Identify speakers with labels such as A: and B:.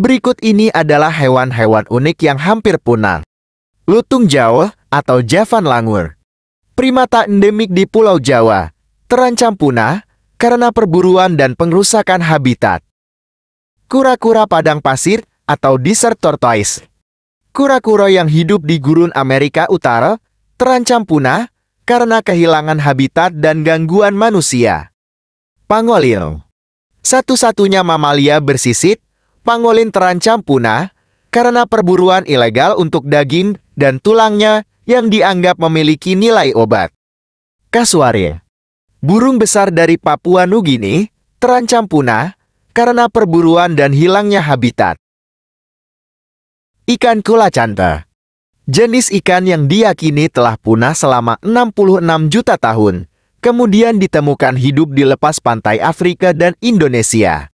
A: Berikut ini adalah hewan-hewan unik yang hampir punah. Lutung Jawa atau Javan Langur Primata endemik di Pulau Jawa, terancam punah karena perburuan dan pengrusakan habitat. Kura-kura padang pasir atau desert tortoise Kura-kura yang hidup di gurun Amerika Utara terancam punah karena kehilangan habitat dan gangguan manusia. Pangolin Satu-satunya mamalia bersisik pangolin terancam punah karena perburuan ilegal untuk daging dan tulangnya yang dianggap memiliki nilai obat. Kasuari, Burung besar dari Papua Nugini terancam punah karena perburuan dan hilangnya habitat. Ikan kulacanta Jenis ikan yang diyakini telah punah selama 66 juta tahun, kemudian ditemukan hidup di lepas pantai Afrika dan Indonesia.